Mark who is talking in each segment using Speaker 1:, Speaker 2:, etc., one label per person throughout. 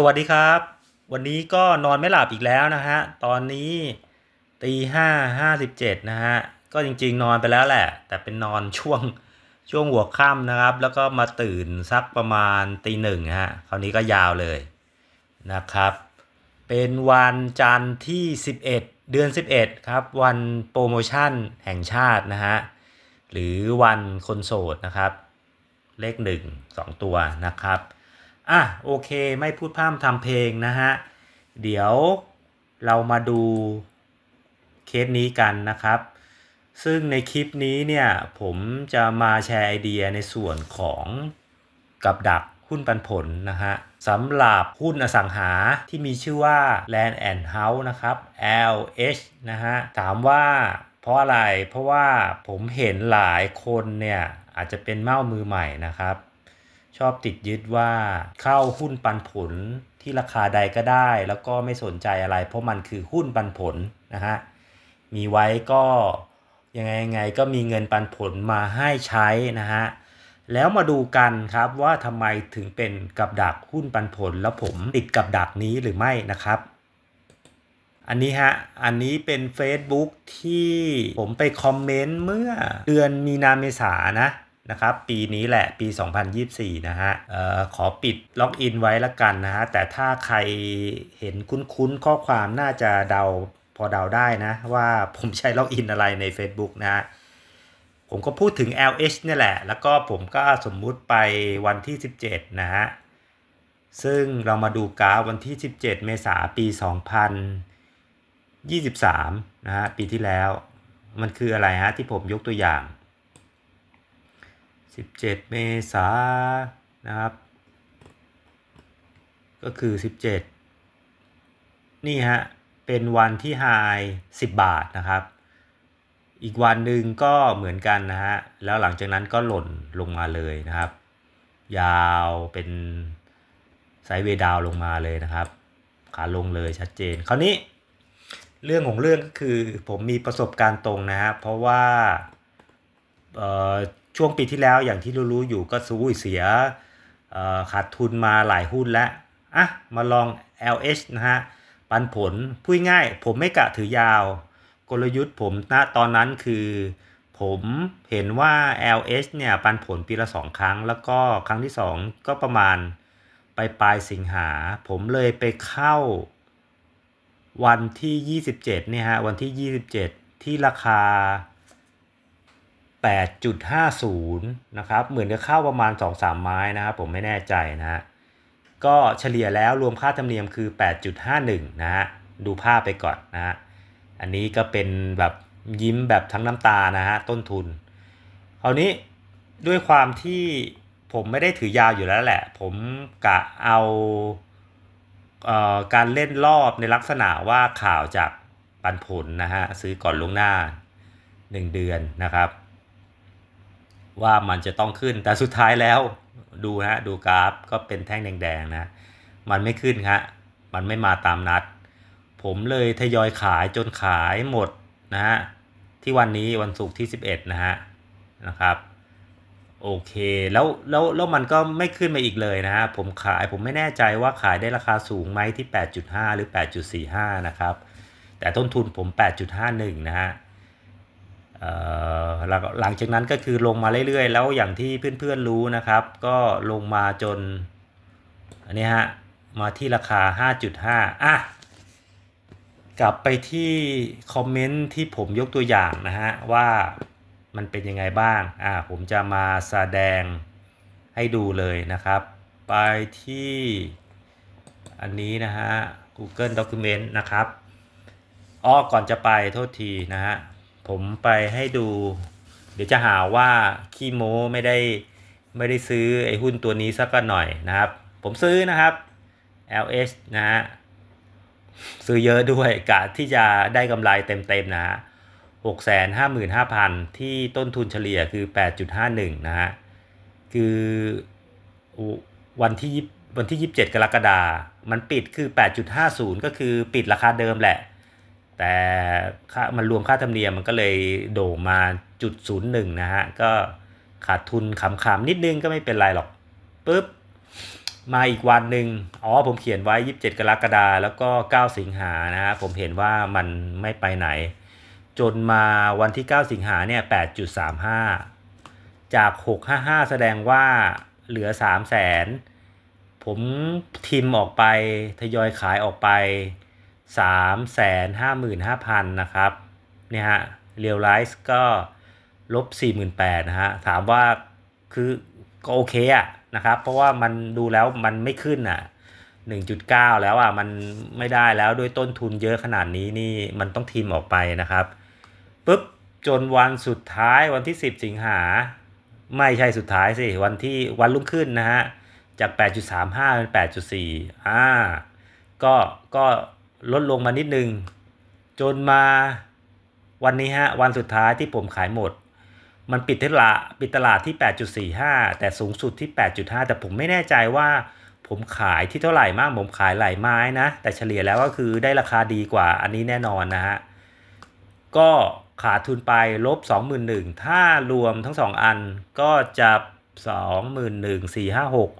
Speaker 1: สวัสดีครับวันนี้ก็นอนไม่หลับอีกแล้วนะฮะตอนนี้ตีห้าห้าสิบเจ็ดนะฮะก็จริงๆ นอนไปแล้วแหละแต่เป็นนอนช่วงช่วงหัวค่ำนะครับ แล้วก็มาตื่นสักประมาณตีหนึ่งฮะคราวนี้ก็ยาวเลยนะครับ เป็นวันจันทร์ที่ 11 เดือน 11 ครับวันโปรโมชั่นแห่งชาตินะฮะหรือวันคนโสดนะครับ เลขหนึ่งสองตัวนะครับอ่ะโอเคไม่พูดพร่ำทำเพลงนะฮะ เดี๋ยวเรามาดูเคสนี้กันนะครับ ซึ่งในคลิปนี้เนี่ย ผมจะมาแชร์ไอเดียในส่วนของกับดักหุ้นปันผลนะฮะสำหรับหุ้นอสังหาที่มีชื่อว่า Land and House นะครับ LH นะฮะ ถามว่าเพราะอะไรเพราะว่าผมเห็นหลายคนเนี่ย อาจจะเป็นเม้ามือใหม่นะครับชอบติดยึดว่าเข้าหุ้นปันผลที่ราคาใดก็ได้แล้วก็ไม่สนใจอะไร เพราะมันคือหุ้นปันผลนะฮะมีไว้ก็ยังไงยังไงก็มีเงินปันผลมาให้ใช้นะฮะแล้วมาดูกันครับว่าทำไมถึงเป็นกับดักหุ้นปันผล แล้วผมติดกับดักนี้หรือไม่นะครับ อันนี้ฮะอันนี้เป็น Facebook ที่ผมไปคอมเมนต์เมื่อเดือนมีนาเมษานะนะครับปีนี้แหละ ปี 2024 นะฮะออขอปิดล็อกอินไว้ละกันนะฮะ แต่ถ้าใครเห็นคุ้นๆข้อความน่าจะเดาพอเดาได้นะว่าผมใช้ล็อกอินอะไรใน Facebook นะผมก็พูดถึง LH เนี่ยแหละ แล้วก็ผมก็สมมุติไปวันที่ 17 นะฮะ ซึ่งเรามาดูกราฟวันที่ 17 เมษาปี 2023 นะฮะ ปีที่แล้วมันคืออะไรฮะที่ผมยกตัวอย่าง17 เมษานะครับ ก็คือ 17 นี่ฮะเป็นวันที่ไฮ10 บาทนะครับ อีกวันหนึ่งก็เหมือนกันนะฮะแล้วหลังจากนั้นก็หล่นลงมาเลยนะครับ ยาวเป็นไซเวดาวลงมาเลยนะครับ ขาลงเลยชัดเจน คราวนี้เรื่องของเรื่องก็คือผมมีประสบการณ์ตรงนะฮะเพราะว่าช่วงปีที่แล้วอย่างที่รู้ๆอยู่ก็ซูญเสียขาดทุนมาหลายหุ้นแล้วอ่ะมาลอง LH นะฮะ ปันผลพูดง่ายผมไม่กะถือยาว กลยุทธ์ผมณตอนนั้นคือผมเห็นว่า LH เนี่ยปันผลปีละ2ครั้ง แล้วก็ครั้งที่ 2 ก็ประมาณไปปลายสิงหา ผมเลยไปเข้า วันที่ 27เนี่ยฮะ วันที่ 27 ที่ราคา8.50 นะครับ เหมือนจะเข้าประมาณ 2-3 ไม้นะครับ ผมไม่แน่ใจนะฮะก็เฉลี่ยแล้วรวมค่าธรรมเนียมคือ 8.51 นะฮะดูภาพไปก่อนนะฮะอันนี้ก็เป็นแบบยิ้มแบบทั้งน้ำตานะฮะต้นทุนคราวนี้ด้วยความที่ผมไม่ได้ถือยาวอยู่แล้วแหละ ผมกะเอาเอ่อการเล่นรอบในลักษณะว่าข่าวจาก ปันผลนะฮะซื้อก่อนล่วงหน้า 1 เดือนนะครับว่ามันจะต้องขึ้นแต่สุดท้ายแล้วดูนะดูกราฟ ก็เป็นแท่งแดงๆนะ มันไม่ขึ้นฮะมันไม่มาตามนัด ผมเลยทยอยขายจนขายหมดนะฮะ ที่วันนี้วันศุกร์ที่ 11นะฮะนะครับโอเคแล้วแล้วแล้วมันก็ไม่ขึ้นมาอีกเลยนะฮะ ผมขายผมไม่แน่ใจว่าขายได้ราคาสูงไหมที่ 8.5 หรือ 8.45นะครับแต่ต้นทุนผม 8.51นะฮะหลังจากนั้นก็คือลงมาเรื่อยๆ แล้วอย่างที่เพื่อนๆรู้นะครับก็ลงมาจน อันนี้ฮะมาที่ราคา 5.5 อ่ะ กลับไปที่คอมเมนต์ที่ผมยกตัวอย่างนะฮะว่ามันเป็นยังไงบ้างอ่ะผมจะมาแสดงให้ดูเลยนะครับ ไปที่อันนี้นะฮะ Google Document นะครับอ้อก่อนจะไปโทษทีนะฮะผมไปให้ดู เดี๋ยวจะหาว่าคีโมไม่ได้ไม่ได้ซื้อไอ้หุ้นตัวนี้สักหน่อยนะครับ ผมซื้อนะครับ l s นะฮะซื้อเยอะด้วยกะที่จะได้กำไรเต็มๆนะฮะหกแสนห้าหมื่นห้าพันที่ต้นทุนเฉลี่ยคือแปดจุห้าหนึ่งนะฮะคือวันที่วันที่ 27 กรกฎามันปิดคือ 8.50 ก็คือปิดราคาเดิมแหละแต่ค่ามันรวมค่าธรรมเนียมมันก็เลยโด่งมาจุดศูนย์หนึ่งนะฮะ ก็ขาดทุนขำๆนิดนึงก็ไม่เป็นไรหรอกปุ๊บ มาอีกวันหนึ่งอ๋อผมเขียนไว้ 27 กรกฎาแล้วก็ 9 สิงหานะฮะ ผมเห็นว่ามันไม่ไปไหน จนมาวันที่ 9 สิงหาเนี่ย 8.35 จาก 655 แสดงว่าเหลือ 3 0 0แสนผมทิมออกไป ทยอยขายออกไปสามแสนห้าหมื่นห้าพันนะครับเนี่ยฮะเรียลไลซ์ก็ลบสี่หมื่นแปดนะฮะถามว่าคือ ก็โอเคอะนะครับ เพราะว่ามันดูแล้วมันไม่ขึ้นอ่ะหนึ่งจุดเก้าแล้วอ่ะ มัน ไม่ได้แล้ว ด้วยต้นทุนเยอะขนาดนี้ นี่ มันต้องทีมออกไปนะครับปุ๊บ จนวันสุดท้ายวันที่ 10 สิงหา ไม่ใช่สุดท้ายสิ วันที่วันรุ่งขึ้นนะฮะจาก8.35เป็น8.4อ่าก็ก็ลดลงมานิดนึงจนมาวันนี้ฮะ วันสุดท้ายที่ผมขายหมด มันปิดตลาดปิดตลาดที่ 8.45 แต่สูงสุดที่ 8.5 แต่ผมไม่แน่ใจว่าผมขายที่เท่าไหร่มากผมขายหลายไม้นะ แต่เฉลี่ยแล้วก็คือได้ราคาดีกว่าอันนี้แน่นอนนะฮะ ก็ขาดทุนไปลบ21,000ถ้ารวมทั้ง 2 อันก็จะ 21,456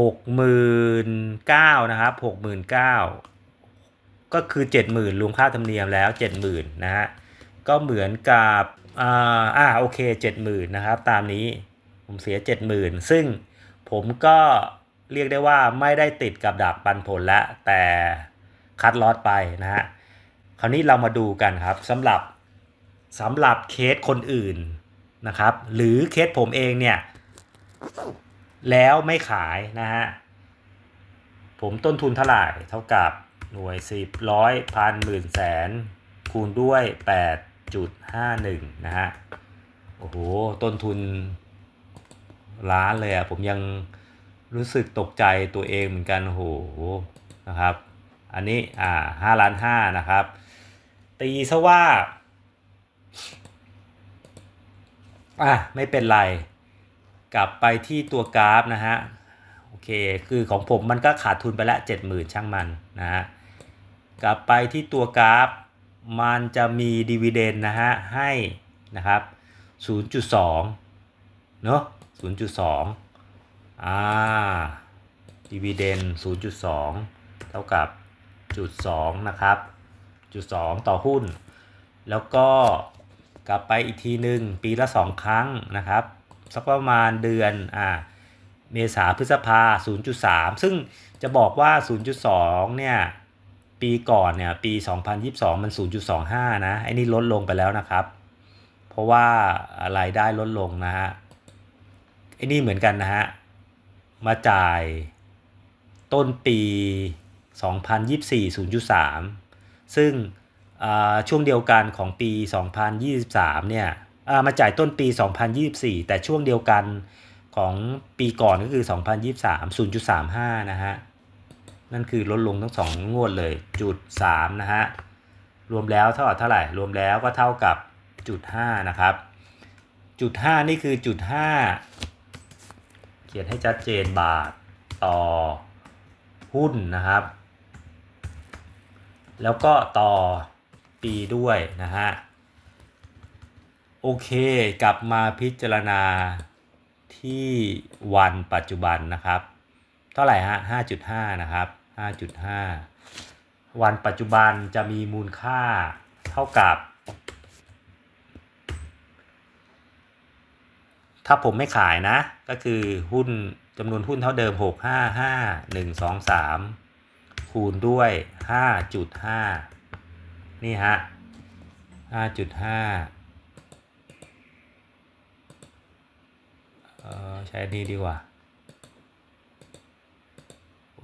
Speaker 1: 6 9 0 0นะครับ6 9 0 0ก็คือ 70,000รวมค่าธรรมเนียมแล้ว 70,000นะฮะก็เหมือนกับอ่าอ่าโอเค70,000นะครับตามนี้ผมเสีย 70,000 ซึ่งผมก็เรียกได้ว่าไม่ได้ติดกับดักปันผลแล้วแต่คัดลอดไปนะฮะคราวนี้เรามาดูกันครับสำหรับสำหรับเคสคนอื่นนะครับ หรือเคสผมเองเนี่ยแล้วไม่ขายนะฮะผมต้นทุนเท่าไหร่เท่ากับหน่วย10ร้อยพันหมื่นแสน คูณด้วย 8.51นะฮะ โอ้โห ต้นทุนล้านเลยอะผมยังรู้สึกตกใจตัวเองเหมือนกัน โอ้โห นะครับ อันนี้ อ่า5ล้าน 5 นะครับ ตีซะว่าอ่ะไม่เป็นไร กลับไปที่ตัวกราฟนะฮะ โอเค คือของผมมันก็ขาดทุนไปละ70,000 ช่างมันนะฮะกลับไปที่ตัวกราฟมันจะมีดีเวเดนนะฮะให้นะครับ 0.2 เนาะ0.2 อ่าดีเวเดน 0.2 เท่ากับจุด2นะครับจุด2ต่อหุ้น แล้วก็กลับไปอีกทีหนึ่งปีละ 2 ครั้งนะครับสักประมาณเดือนอ่าเมษาพฤษภา 0.3 ซึ่งจะบอกว่า 0.2 เนี่ยปีก่อนเนี่ยปี 2022 มัน 0.25นะไอ้นี่ลดลงไปแล้วนะครับเพราะว่ารายได้ลดลงนะฮะไอ้นี่เหมือนกันนะฮะมาจ่ายต้นปี 2024 0.3 ซึ่งช่วงเดียวกันของปี2023เนี่ยมาจ่ายต้นปี2024 แต่ช่วงเดียวกันของปีก่อนก็คือ2023 0.35นะฮะนั่นคือลดลงทั้งสองงวดเลยจุดสามนะฮะรวมแล้วเท่าเท่าไหร่รวมแล้วก็เท่ากับจุดห้านะครับจุดห้านี่คือจุดห้าเขียนให้ชัดเจนบาทต่อหุ้นนะครับ แล้วก็ต่อปีด้วยนะฮะโอเคกลับมาพิจารณาที่วันปัจจุบันนะครับ เท่าไหร่ฮะ5.5 นะครับ5.5 วันปัจจุบันจะมีมูลค่าเท่ากับ ถ้าผมไม่ขายนะ ก็คือหุ้นจำนวนหุ้นเท่าเดิม 6 5 5 1 2 3 คูณด้วย 5.5 นี่ฮะ 5.5 เออใช้นี้ดีกว่า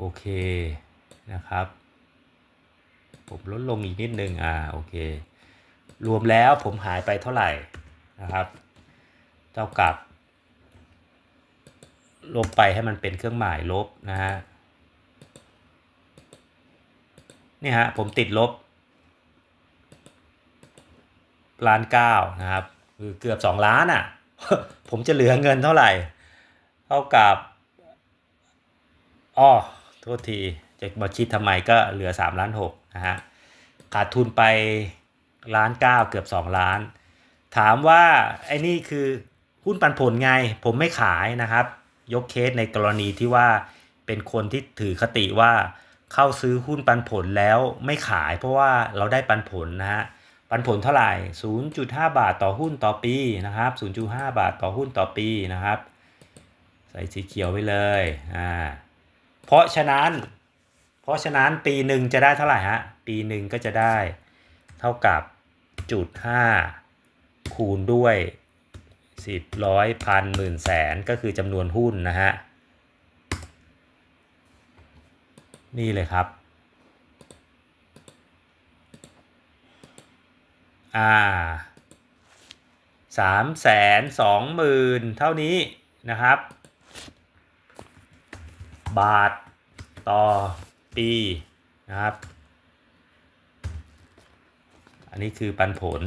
Speaker 1: โอเคนะครับ ผมลดลงอีกนิดนึงอ่าโอเค รวมแล้วผมหายไปเท่าไหร่นะครับ เท่ากับลบไปให้มันเป็นเครื่องหมายลบนะฮะนี่ฮะผมติดลบล้านเก้านะครับคือเกือบสองล้านอะ่ะผมจะเหลือเงินเท่าไหร่ เท่ากับอ๋อโทษทีจะมาคิดทำไมก็เหลือ3ล้าน6นะฮะขาดทุนไปล้านเก้าเกือบ 2 ล้าน ถามว่าไอ้นี่คือหุ้นปันผลไง ผมไม่ขายนะครับ ยกเคสในกรณีที่ว่าเป็นคนที่ถือคติว่า เข้าซื้อหุ้นปันผลแล้วไม่ขายเพราะว่าเราได้ปันผลนะฮะ ปันผลเท่าไหร่ 0.5 บาทต่อหุ้นต่อปีนะครับ 0.5 บาทต่อหุ้นต่อปีนะครับ ใส่สีเขียวไว้เลยอ่าเพราะฉะนั้น เพราะฉะนั้นปีหนึ่งจะได้เท่าไหร่ฮะ ปีหนึ่งก็จะได้เท่ากับจุดห้าคูณด้วยสิบร้อยพันหมื่นแสนก็คือจำนวนหุ้นนะฮะ นี่เลยครับ อ่าสามแสนสองหมื่นเท่านี้นะครับบาท ต่อปีนะครับ อันนี้คือปันผล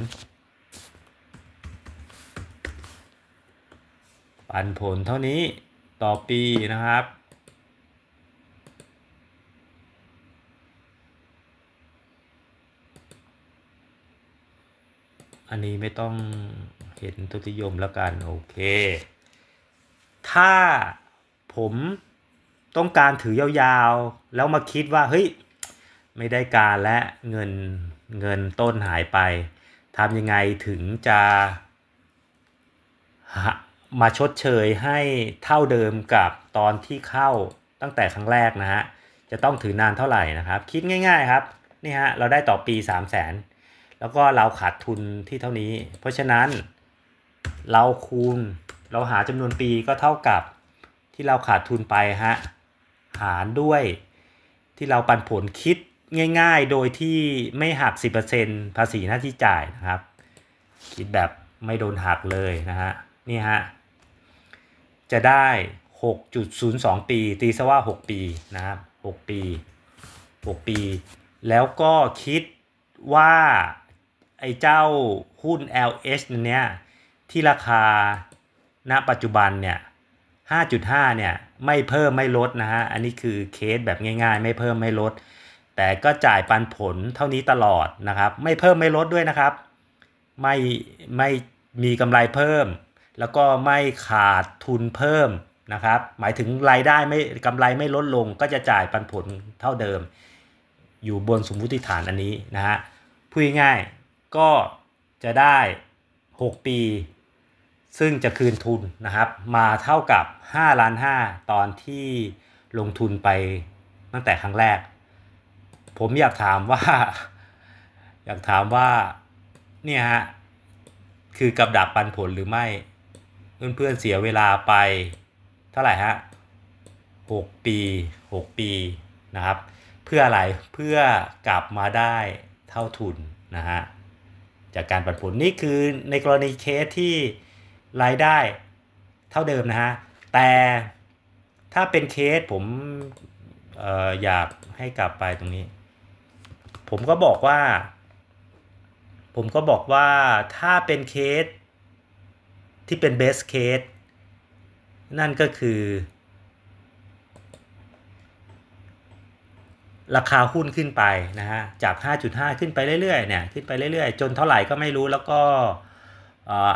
Speaker 1: ปันผลเท่านี้ต่อปีนะครับ อันนี้ไม่ต้องเห็นตัวิยมแล้ว กัน โอเค ถ้าผมต้องการถือยาวๆ แล้วมาคิดว่าเฮ้ยไม่ได้การและเงินเงินต้นหายไปทำยังไงถึงจะมาชดเชยให้เท่าเดิมกับตอนที่เข้าตั้งแต่ครั้งแรกนะฮะ จะต้องถือนานเท่าไหร่นะครับ คิดง่ายๆครับนี่ฮะเราได้ต่อปี 3 0 0 0 0นแล้วก็เราขาดทุนที่เท่านี้ เพราะฉะนั้น เราคูณเราหาจำนวนปีก็เท่ากับที่เราขาดทุนไปฮะหารด้วยที่เราปันผลคิดง่ายๆ โดยที่ไม่หัก 10%ภาษีหน้าที่จ่ายนะครับ คิดแบบไม่โดนหักเลยนะฮะนี่ฮะ จะได้ 6.02 ปี ตีซะว่า 6 ปีนะครับ 6 ปี 6 ปี แล้วก็คิดว่า ไอ้เจ้าหุ้น LH เนี่ยที่ราคาณปัจจุบันเนี่ย 5.5 เนี่ยไม่เพิ่มไม่ลดนะฮะ อันนี้คือเคสแบบง่ายๆ ไม่เพิ่มไม่ลด แต่ก็จ่ายปันผลเท่านี้ตลอดนะครับ ไม่เพิ่มไม่ลดด้วยนะครับ ไม่ไม่มีกำไรเพิ่ม แล้วก็ไม่ขาดทุนเพิ่มนะครับ หมายถึงรายได้ไม่กำไรไม่ลดลง ก็จะจ่ายปันผลเท่าเดิม อยู่บนสมมุติฐานอันนี้นะฮะ พูดง่ายก็จะได้ 6 ปีซึ่งจะคืนทุนนะครับ มาเท่ากับ5ล้าน5ตอนที่ลงทุนไปตั้งแต่ครั้งแรก ผมอยากถามว่า อยากถามว่าเนี่ยฮะ คือกับดักปันผลหรือไม่เพื่อนอนเสียเวลาไปเท่าไหร่ฮะหกปีหกปีนะครับเพื่ออะไร เพื่อกลับมาได้เท่าทุนนะฮะจากการปันผลนี่คือในกรณีเคสที่รายได้เท่าเดิมนะฮะ แต่ถ้าเป็นเคสผมอออยากให้กลับไปตรงนี้ ผมก็บอกว่า ผมก็บอกว่าถ้าเป็นเคสที่เป็นเบสเคสนั่นก็คือ ราคาหุ้นขึ้นไปนะฮะจาก 5.5 ขึ้นไปเรื่อยๆเนี่ยขึ้นไปเรื่อยๆ จนเท่าไหร่ก็ไม่รู้แล้วก็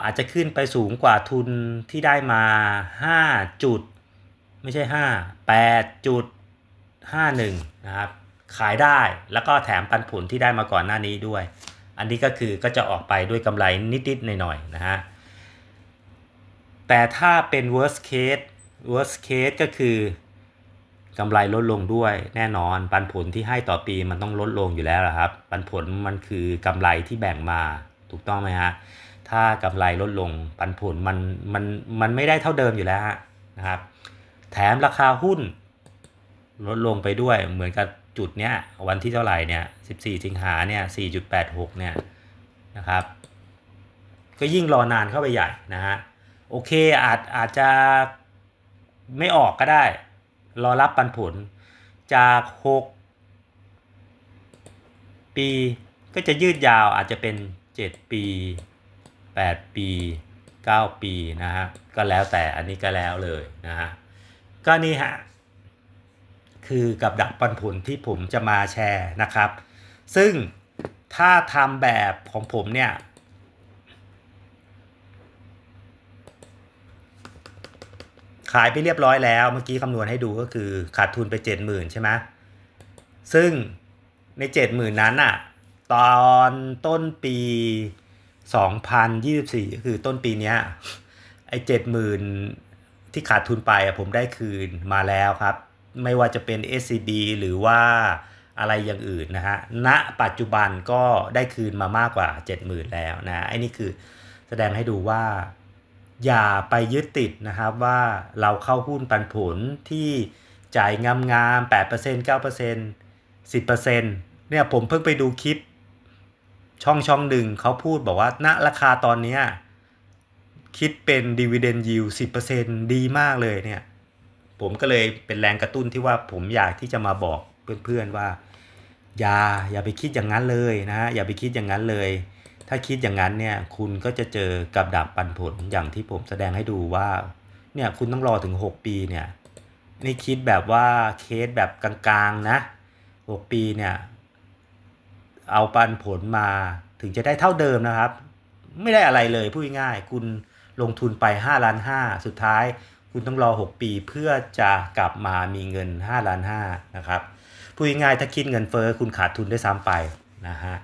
Speaker 1: อาจจะขึ้นไปสูงกว่าทุนที่ได้มา5จุดไม่ใช่ 5 8จุด51 นะครับ ขายได้แล้วก็แถมปันผลที่ได้มาก่อนหน้านี้ด้วย อันนี้ก็คือก็จะออกไปด้วยกำไรนิดๆหน่อยๆนะฮะแต่ถ้าเป็น worst case worst case ก็คือกำไรลดลงด้วยแน่นอนปันผลที่ให้ต่อปีมันต้องลดลงอยู่แล้วครับ ปันผลมันคือกำไรที่แบ่งมาถูกต้องไหมฮะถ้ากำไรลดลงปันผลมันมันมันไม่ได้เท่าเดิมอยู่แล้วนะครับแถมราคาหุ้น ลดลงไปด้วยเหมือนกับจุดเนี้ยวันที่เท่าไหร่เนี่ย14 สิงหาเนี่ย4.86เนี่ยนะครับ ก็ยิ่งรอนานเข้าไปใหญ่นะฮะโอเคอาจอาจจะไม่ออกก็ได้ รอรับปันผลจาก6ปีก็จะยืดยาวอาจจะเป็น 7 ปี8 ปี 9 ปีนะฮะก็แล้วแต่อันนี้ก็แล้วเลยนะฮะก็นี่ฮะ คือกับดักปันผลที่ผมจะมาแชร์นะครับ ซึ่งถ้าทำแบบของผมเนี่ย ขายไปเรียบร้อยแล้ว เมื่อกี้คำนวณให้ดูก็คือขาดทุนไปหม0 0 0 ใช่ไหมซึ่งใน 70,000 นั้นอะตอนต้นปี2024 ก็คือต้นปีเนี้ย ไอ้เจ็ดหมื่นที่ขาดทุนไปผมได้คืนมาแล้วครับ ไม่ว่าจะเป็น SCB หรือว่าอะไรอย่างอื่นนะฮะณปัจจุบันก็ได้คืนมามากกว่า 70,000 แล้วนะไอ้นี่คือแสดงให้ดูว่าอย่าไปยึดติดนะครับว่าเราเข้าหุ้นปันผลที่จ่ายงามๆ8% 9% 10%เนี่ยผมเพิ่งไปดูคลิปช่องช่องหนึ่งเขาพูดบอกว่า ณราคาตอนนี้คิดเป็นดีเวเดนยิวสิบเปอร์เซ็นดีมากเลยเนี่ยผมก็เลยเป็นแรงกระตุ้นที่ว่าผมอยากที่จะมาบอกเพื่อนๆว่า อย่าอย่าไปคิดอย่างนั้นเลยนะฮะอย่าไปคิดอย่างนั้นเลย ถ้าคิดอย่างนั้นเนี่ยคุณก็จะเจอกับดับปันผลอย่างที่ผมแสดงให้ดูว่าเนี่ยคุณต้องรอถึง 6 ปีเนี่ยนี่คิดแบบว่าเคสแบบกลางๆนะ 6 ปีเนี่ยเอาปันผลมาถึงจะได้เท่าเดิมนะครับ ไม่ได้อะไรเลยพูดง่ายๆคุณลงทุนไป5ล้าน 5 สุดท้ายคุณต้องรอ6 ปีเพื่อจะกลับมามีเงิน5ล้าน5นะครับพูดง่ายๆถ้าคิดเงินเฟอ้อคุณขาดทุนได้ซ้ำไปนะฮะ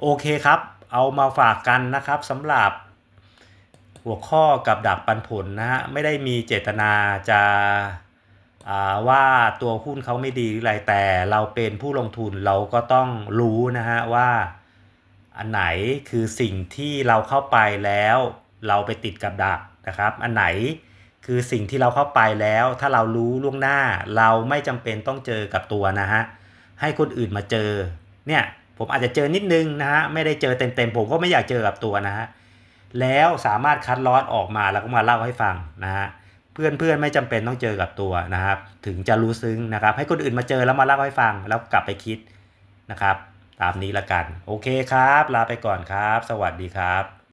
Speaker 1: โอเคครับเอามาฝากกันนะครับสำหรับหัวข้อกับดักปันผลนะฮะไม่ได้มีเจตนาจะว่าตัวหุ้นเขาไม่ดีอะไรแต่เราเป็นผู้ลงทุนเราก็ต้องรู้นะฮะว่า อันไหนคือสิ่งที่เราเข้าไปแล้ว เราไปติดกับดักนะครับ อันไหนคือสิ่งที่เราเข้าไปแล้ว ถ้าเรารู้ล่วงหน้า เราไม่จำเป็นต้องเจอกับตัวนะฮะให้คนอื่นมาเจอเนี่ยผมอาจจะเจอนิดนึงนะฮะไม่ได้เจอเต็มๆผมก็ไม่อยากเจอกับตัวนะฮะแล้วสามารถคัดลอดออกมาแล้วก็มาเล่าให้ฟังนะฮะเพื่อนเพื่อนไม่จำเป็นต้องเจอกับตัวนะครับ ถึงจะรู้ซึ้งนะครับ ให้คนอื่นมาเจอแล้วมาเล่าให้ฟัง แล้วกลับไปคิดนะครับ ตามนี้ละกัน โอเคครับ ลาไปก่อนครับ สวัสดีครับ